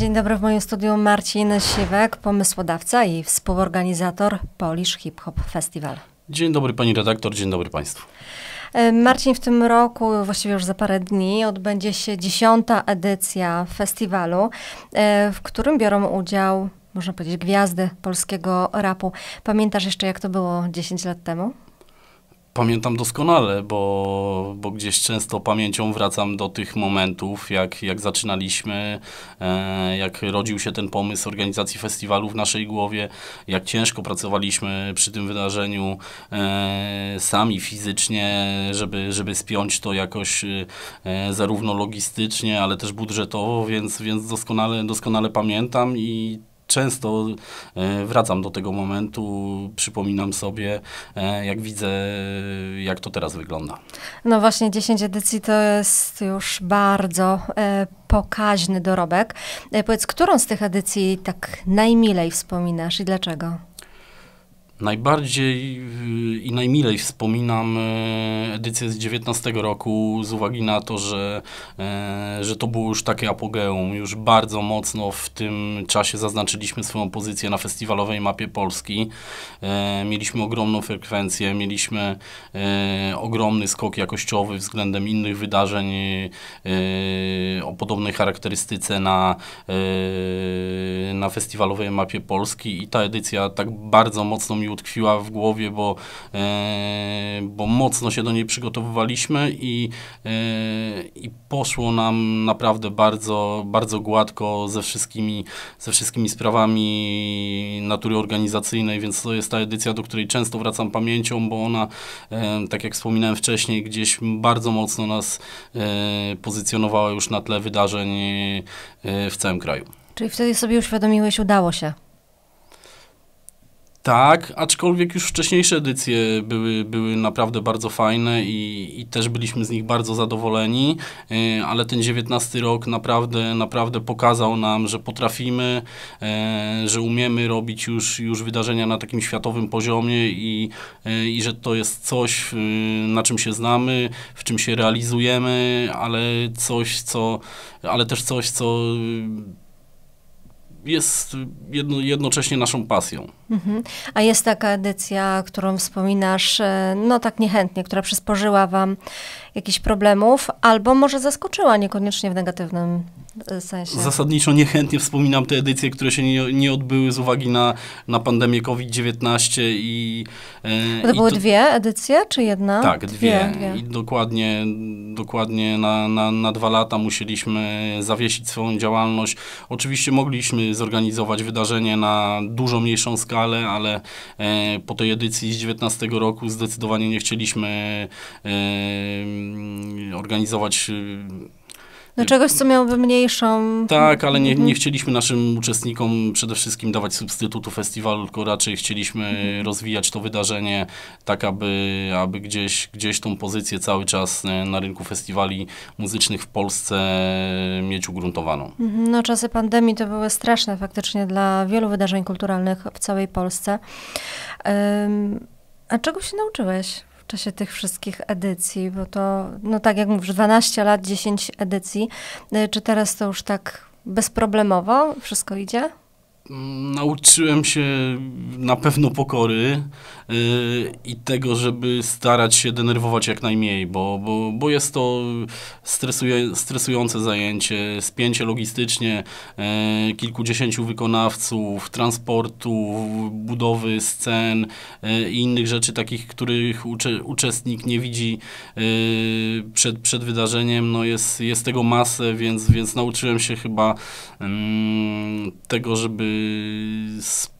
Dzień dobry, w moim studiu Marcin Siwek, pomysłodawca i współorganizator Polish Hip Hop Festival. Dzień dobry pani redaktor, dzień dobry państwu. E, Marcin, w tym roku, właściwie już za parę dni, odbędzie się dziesiąta edycja festiwalu, e, w którym biorą udział, można powiedzieć, gwiazdy polskiego rapu. Pamiętasz jeszcze, jak to było 10 lat temu? Pamiętam doskonale, bo, bo gdzieś często pamięcią wracam do tych momentów, jak, jak zaczynaliśmy, e, jak rodził się ten pomysł organizacji festiwalu w naszej głowie, jak ciężko pracowaliśmy przy tym wydarzeniu e, sami fizycznie, żeby, żeby spiąć to jakoś e, zarówno logistycznie, ale też budżetowo, więc, więc doskonale, doskonale pamiętam i często e, wracam do tego momentu, przypominam sobie, e, jak widzę, jak to teraz wygląda. No właśnie, 10 edycji to jest już bardzo e, pokaźny dorobek. Powiedz, którą z tych edycji tak najmilej wspominasz i dlaczego? Najbardziej y, i najmilej wspominam y, edycję z 19 roku z uwagi na to, że, y, że to było już takie apogeum. Już bardzo mocno w tym czasie zaznaczyliśmy swoją pozycję na festiwalowej mapie Polski. Mieliśmy ogromną frekwencję, mieliśmy ogromny skok jakościowy względem innych wydarzeń o podobnej charakterystyce na, na festiwalowej mapie Polski i ta edycja tak bardzo mocno mi jej utkwiła w głowie, bo, e, bo mocno się do niej przygotowywaliśmy i, e, i poszło nam naprawdę bardzo, bardzo gładko ze wszystkimi, ze wszystkimi sprawami natury organizacyjnej, więc to jest ta edycja, do której często wracam pamięcią, bo ona, e, tak jak wspominałem wcześniej, gdzieś bardzo mocno nas pozycjonowała już na tle wydarzeń w całym kraju. Czyli wtedy sobie uświadomiłeś, udało się. Tak, aczkolwiek już wcześniejsze edycje były, były naprawdę bardzo fajne i, i też byliśmy z nich bardzo zadowoleni, e, ale ten 19 rok naprawdę, naprawdę pokazał nam, że potrafimy, e, że umiemy robić już, już wydarzenia na takim światowym poziomie i, e, i że to jest coś, na czym się znamy, w czym się realizujemy, ale coś, co, ale też coś, co jest jedno, jednocześnie naszą pasją. Mhm. A jest taka edycja, którą wspominasz, e, no tak niechętnie, która przysporzyła wam jakichś problemów, albo może zaskoczyła, niekoniecznie w negatywnym sensie? Zasadniczo niechętnie wspominam te edycje, które się nie, nie odbyły z uwagi na, na pandemię COVID-19 i... E, to i były to... dwie edycje, czy jedna? Tak, dwie. dwie. I dokładnie, dokładnie na, na, na dwa lata musieliśmy zawiesić swoją działalność. Oczywiście mogliśmy zorganizować wydarzenie na dużo mniejszą skalę, ale e, po tej edycji z 19 roku zdecydowanie nie chcieliśmy e, organizować do no, czegoś, co miałoby mniejszą... Tak, ale nie, nie chcieliśmy naszym uczestnikom przede wszystkim dawać substytutu festiwalu, tylko raczej chcieliśmy mhm. rozwijać to wydarzenie tak, aby, aby gdzieś, gdzieś tą pozycję cały czas e, na rynku festiwali muzycznych w Polsce mieć ugruntowaną. Mhm, no czasy pandemii to były straszne faktycznie dla wielu wydarzeń kulturalnych w całej Polsce. a czego się nauczyłeś? czasie tych wszystkich edycji, bo to, no tak jak mówisz, 12 lat, 10 edycji. Y, czy teraz to już tak bezproblemowo wszystko idzie? Mm, nauczyłem się na pewno pokory, Y, i tego, żeby starać się denerwować jak najmniej, bo, bo, bo jest to stresuje, stresujące zajęcie, spięcie logistycznie y, kilkudziesięciu wykonawców, transportu, budowy scen y, i innych rzeczy takich, których uczy, uczestnik nie widzi przed, przed wydarzeniem. No jest, jest tego masę, więc, więc nauczyłem się chyba tego, żeby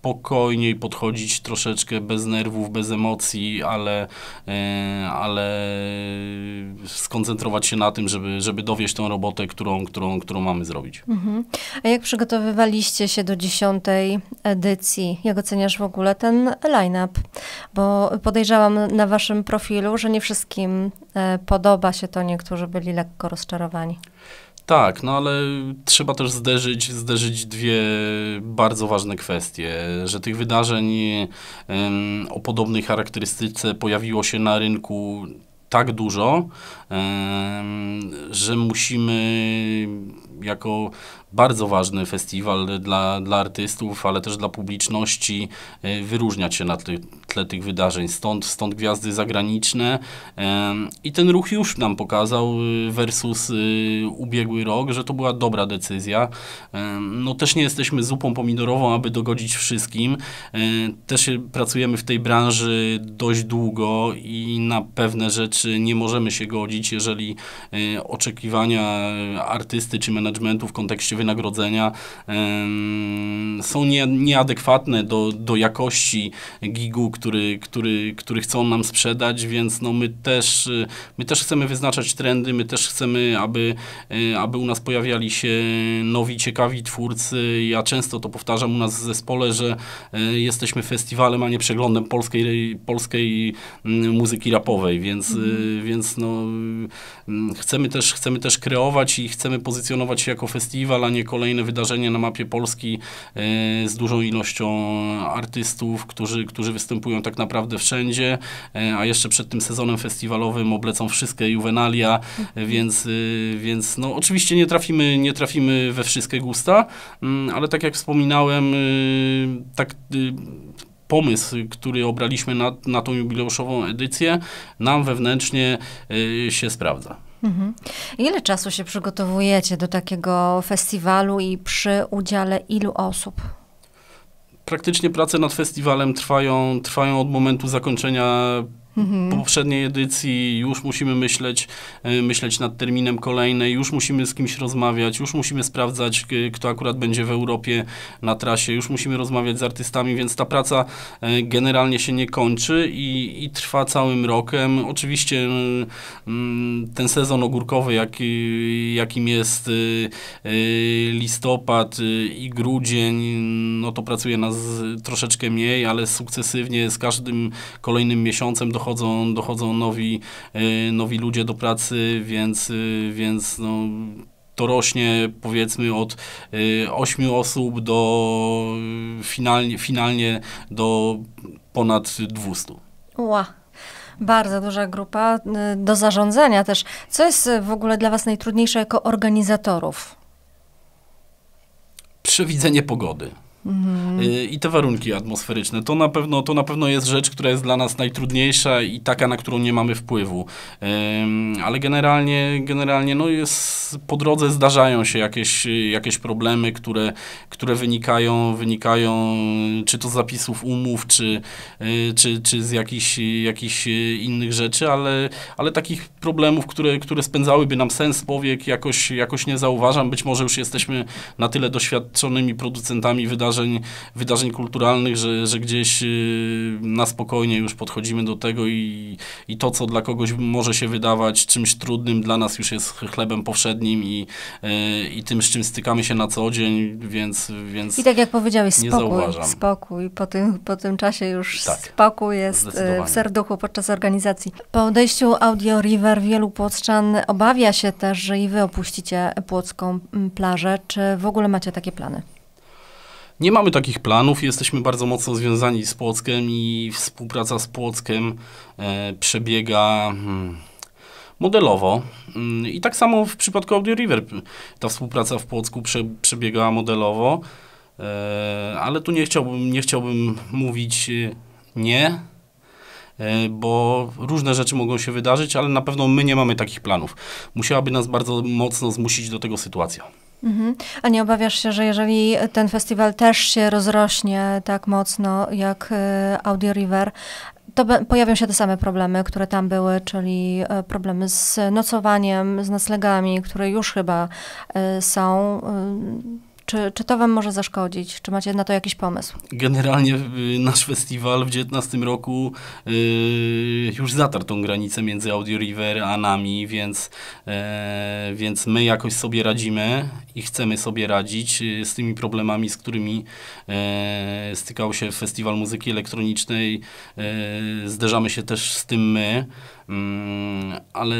spokojniej podchodzić troszeczkę bez nerwów, bez emocji, ale, e, ale skoncentrować się na tym, żeby, żeby dowieść tą robotę, którą, którą, którą mamy zrobić. Mhm. A jak przygotowywaliście się do dziesiątej edycji? Jak oceniasz w ogóle ten line-up? Bo podejrzałam na waszym profilu, że nie wszystkim e, podoba się to, niektórzy byli lekko rozczarowani. Tak, no ale trzeba też zderzyć, zderzyć dwie bardzo ważne kwestie, że tych wydarzeń o podobnej charakterystyce pojawiło się na rynku tak dużo, że musimy jako bardzo ważny festiwal dla, dla artystów, ale też dla publiczności, e, wyróżniać się na tle, tle tych wydarzeń. Stąd, stąd gwiazdy zagraniczne i ten ruch już nam pokazał y, versus y, ubiegły rok, że to była dobra decyzja. No też nie jesteśmy zupą pomidorową, aby dogodzić wszystkim. E, też pracujemy w tej branży dość długo i na pewne rzeczy nie możemy się godzić, jeżeli e, oczekiwania artysty czy managementu w kontekście wynagrodzenia są nie, nieadekwatne do, do jakości gigu, który, który, który chcą nam sprzedać, więc no my, też, my też chcemy wyznaczać trendy, my też chcemy, aby, e, aby u nas pojawiali się nowi, ciekawi twórcy. Ja często to powtarzam u nas w zespole, że e, jesteśmy festiwalem, a nie przeglądem polskiej, polskiej muzyki rapowej, więc, mhm. E, więc no, chcemy, też, chcemy też kreować i chcemy pozycjonować się jako festiwal, kolejne wydarzenie na mapie Polski e, z dużą ilością artystów, którzy, którzy występują tak naprawdę wszędzie, e, a jeszcze przed tym sezonem festiwalowym oblecą wszystkie juvenalia, e, więc, więc no, oczywiście nie trafimy, nie trafimy we wszystkie gusta, mm, ale tak jak wspominałem, tak pomysł, który obraliśmy na, na tą jubileuszową edycję, nam wewnętrznie się sprawdza. Mhm. Ile czasu się przygotowujecie do takiego festiwalu i przy udziale ilu osób? Praktycznie prace nad festiwalem trwają, trwają od momentu zakończenia po poprzedniej edycji już musimy myśleć, e, myśleć nad terminem kolejnej, już musimy z kimś rozmawiać, już musimy sprawdzać, kto akurat będzie w Europie na trasie, już musimy rozmawiać z artystami, więc ta praca e, generalnie się nie kończy i, i trwa całym rokiem. Oczywiście e, mm, ten sezon ogórkowy, jakim jest listopad i grudzień, no to pracuje nas troszeczkę mniej, ale sukcesywnie z każdym kolejnym miesiącem do dochodzą, dochodzą nowi, y, nowi ludzie do pracy, więc, y, więc no, to rośnie powiedzmy od 8 y, osób do finalnie, finalnie do ponad 200. Ła. Bardzo duża grupa do zarządzania też. Co jest w ogóle dla Was najtrudniejsze jako organizatorów? Przewidzenie pogody. Mhm. Y, I te warunki atmosferyczne. To na, pewno, to na pewno jest rzecz, która jest dla nas najtrudniejsza i taka, na którą nie mamy wpływu. Ale generalnie, generalnie no jest, po drodze zdarzają się jakieś, jakieś problemy, które, które wynikają, wynikają czy to z zapisów umów, czy, y, czy, czy z jakichś, jakichś innych rzeczy, ale, ale takich problemów, które, które spędzałyby nam sens powiek, jakoś, jakoś nie zauważam. Być może już jesteśmy na tyle doświadczonymi producentami wydarzeń, wydarzeń, wydarzeń kulturalnych, że, że gdzieś y, na spokojnie już podchodzimy do tego i, i to, co dla kogoś może się wydawać czymś trudnym, dla nas już jest chlebem powszednim i, y, i tym, z czym stykamy się na co dzień, więc, więc I tak jak powiedziałeś, spokój, zauważam. spokój. Po tym, po tym czasie już tak, spokój jest y, w serduchu podczas organizacji. Po odejściu Audio River wielu płotrzan obawia się też, że i wy opuścicie płocką plażę. Czy w ogóle macie takie plany? Nie mamy takich planów, jesteśmy bardzo mocno związani z Płockiem i współpraca z Płockiem e, przebiega hmm, modelowo. Mm, I tak samo w przypadku Audio River ta współpraca w Płocku prze, modelowo, e, ale tu nie chciałbym, nie chciałbym mówić e, nie, e, bo różne rzeczy mogą się wydarzyć, ale na pewno my nie mamy takich planów. Musiałaby nas bardzo mocno zmusić do tego sytuacja. Mhm. A nie obawiasz się, że jeżeli ten festiwal też się rozrośnie tak mocno jak e, Audio River, to pojawią się te same problemy, które tam były, czyli e, problemy z nocowaniem, z noclegami, które już chyba e, są czy, czy to wam może zaszkodzić? Czy macie na to jakiś pomysł? Generalnie y, nasz festiwal w 19 roku yy, już zatarł tą granicę między Audio River a nami, więc, yy, więc my jakoś sobie radzimy i chcemy sobie radzić y, z tymi problemami, z którymi yy, stykał się Festiwal Muzyki Elektronicznej. E, zderzamy się też z tym my, mm, ale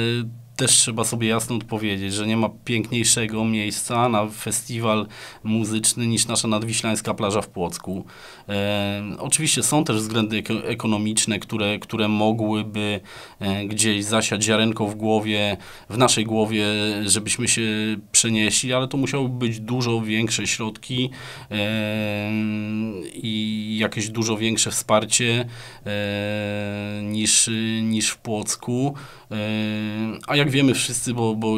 też trzeba sobie jasno odpowiedzieć, że nie ma piękniejszego miejsca na festiwal muzyczny niż nasza nadwiślańska plaża w Płocku. E, oczywiście są też względy ekonomiczne, które, które mogłyby e, gdzieś zasiać ziarenko w głowie, w naszej głowie, żebyśmy się przenieśli, ale to musiałyby być dużo większe środki e, i jakieś dużo większe wsparcie e, niż, niż w Płocku. E, a jak wiemy wszyscy, bo, bo,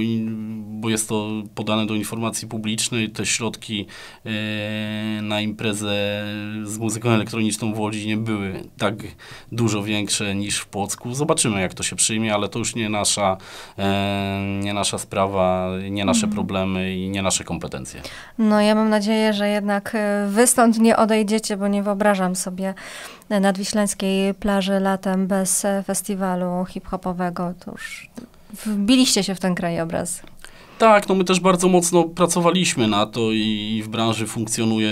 bo jest to podane do informacji publicznej. Te środki e, na imprezę z muzyką elektroniczną w Łodzi nie były tak dużo większe niż w Płocku. Zobaczymy, jak to się przyjmie, ale to już nie nasza, e, nie nasza sprawa, nie nasze mhm. problemy i nie nasze kompetencje. No ja mam nadzieję, że jednak e, wy stąd nie odejdziecie, bo nie wyobrażam sobie nadwiślańskiej plaży latem bez e, festiwalu hip-hopowego. To już wbiliście się w ten krajobraz. Tak, no my też bardzo mocno pracowaliśmy na to i w branży funkcjonuje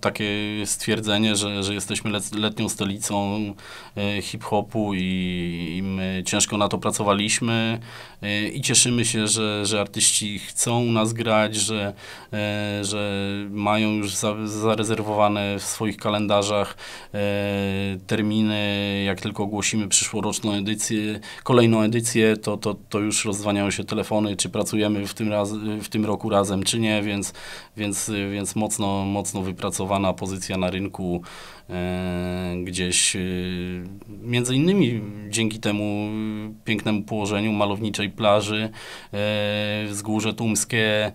takie stwierdzenie, że, że jesteśmy letnią stolicą e, hip-hopu i, i my ciężko na to pracowaliśmy e, i cieszymy się, że, że artyści chcą nas grać, że, e, że mają już zarezerwowane w swoich kalendarzach terminy. Jak tylko ogłosimy przyszłoroczną edycję, kolejną edycję, to, to, to już rozdzwaniają się telefony, czy pracujemy w tym, raz, w tym roku razem, czy nie, więc, więc, więc mocno, mocno wypracowana pozycja na rynku. E, gdzieś. E, między innymi dzięki temu pięknemu położeniu malowniczej plaży, e, wzgórze tumskie.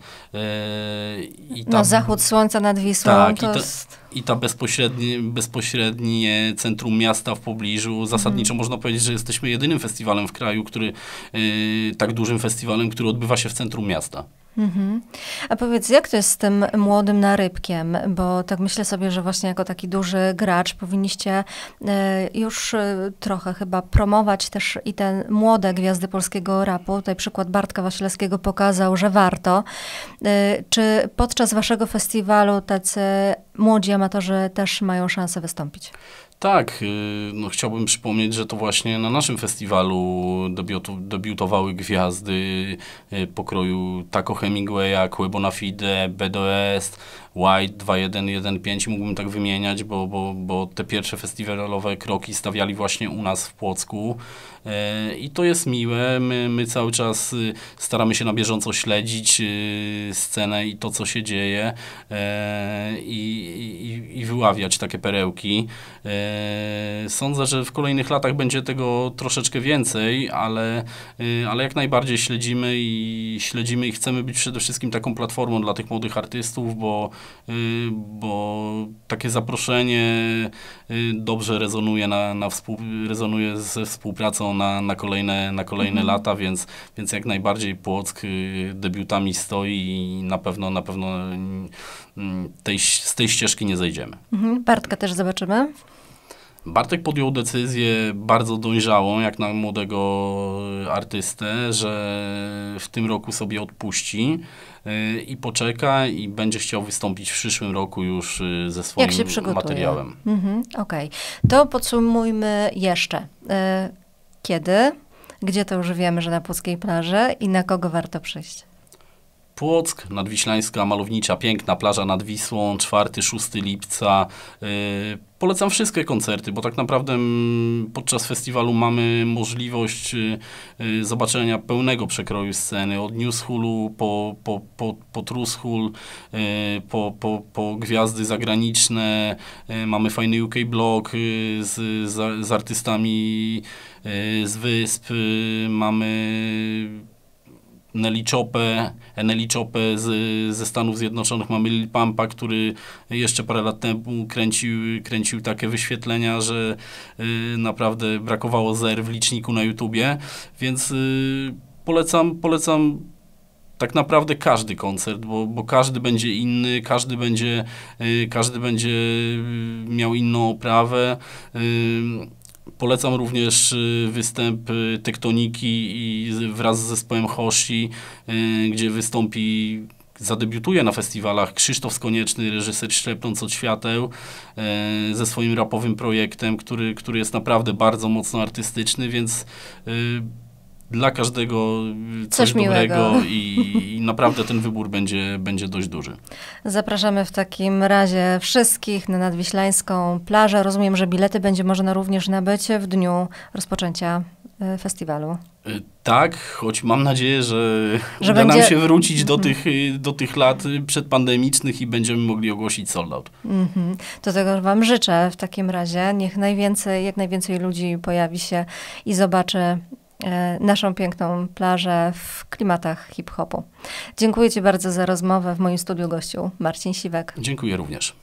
I ta, no zachód słońca nad Wisłą tak, to i ta, jest... I ta bezpośrednie, bezpośrednie centrum miasta w pobliżu. Mhm. Zasadniczo można powiedzieć, że jesteśmy jedynym festiwalem w kraju, który, tak dużym festiwalem, który odbywa się w centrum miasta. Mhm. A powiedz, jak to jest z tym młodym narybkiem? Bo tak myślę sobie, że właśnie jako taki duży gracz powinniście e, już e, trochę chyba promować też i te młode gwiazdy polskiego rapu. Tutaj przykład Bartka Wasilewskiego pokazał, że warto. E, czy podczas waszego festiwalu tacy młodzi amatorzy też mają szansę wystąpić? Tak, y, no chciałbym przypomnieć, że to właśnie na naszym festiwalu debiutu, debiutowały gwiazdy y, pokroju Taco Hemingwaya, Cuebona Fide, BDS, White 2115, mógłbym tak wymieniać, bo, bo, bo te pierwsze festiwalowe kroki stawiali właśnie u nas w Płocku e, i to jest miłe. My, my cały czas y, staramy się na bieżąco śledzić y, scenę i to, co się dzieje e, i, i, i wyławiać takie perełki. E, sądzę, że w kolejnych latach będzie tego troszeczkę więcej, ale, y, ale jak najbardziej śledzimy i śledzimy i chcemy być przede wszystkim taką platformą dla tych młodych artystów, bo Y, bo takie zaproszenie y, dobrze rezonuje, na, na współ, rezonuje ze współpracą na, na kolejne, na kolejne mhm. lata, więc, więc jak najbardziej Płock y, debiutami stoi i na pewno, na pewno mm, mm, tej, z tej ścieżki nie zejdziemy. Mhm. Bartka też zobaczymy. Bartek podjął decyzję bardzo dojrzałą, jak na młodego artystę, że w tym roku sobie odpuści y, i poczeka i będzie chciał wystąpić w przyszłym roku już y, ze swoim jak się materiałem. Mhm, Okej, okay. to podsumujmy jeszcze. Y, kiedy? Gdzie to już wiemy, że na Puckiej plaży i na kogo warto przyjść? Płock, nadwiślańska malownicza, piękna plaża nad Wisłą, 4-6 lipca. Yy, polecam wszystkie koncerty, bo tak naprawdę podczas festiwalu mamy możliwość yy, zobaczenia pełnego przekroju sceny, od Newshulu po, po, po, po Trushul, yy, po, po, po gwiazdy zagraniczne. Y, mamy fajny UK blog y, z, z, z artystami z wysp. Mamy Nelly Chope, Nelly Chopę z, ze Stanów Zjednoczonych, mamy Lil Pampa, który jeszcze parę lat temu kręcił, kręcił takie wyświetlenia, że y, naprawdę brakowało zer w liczniku na YouTubie, więc y, polecam, polecam tak naprawdę każdy koncert, bo, bo każdy będzie inny, każdy będzie, y, każdy będzie y, miał inną oprawę. Y, Polecam również y, występ y, Tektoniki wraz z zespołem Hoshi, y, gdzie wystąpi zadebiutuje na festiwalach Krzysztof Skonieczny, reżyser Ślepnąc od świateł, e, ze swoim rapowym projektem, który, który jest naprawdę bardzo mocno artystyczny, więc e, dla każdego coś, coś dobrego i, i, naprawdę ten wybór będzie, będzie dość duży. Zapraszamy w takim razie wszystkich na Nadwiślańską plażę. Rozumiem, że bilety będzie można również nabyć w dniu rozpoczęcia e, festiwalu. E, tak, choć mam nadzieję, że, że uda będzie... nam się wrócić do, mm -hmm. tych, e, do tych lat przedpandemicznych i będziemy mogli ogłosić sold out. Mm -hmm. To tego wam życzę w takim razie. Niech najwięcej, jak najwięcej ludzi pojawi się i zobaczy E, naszą piękną plażę w klimatach hip-hopu. Dziękuję Ci bardzo za rozmowę. W moim studiu gościu Marcin Siwek. Dziękuję również.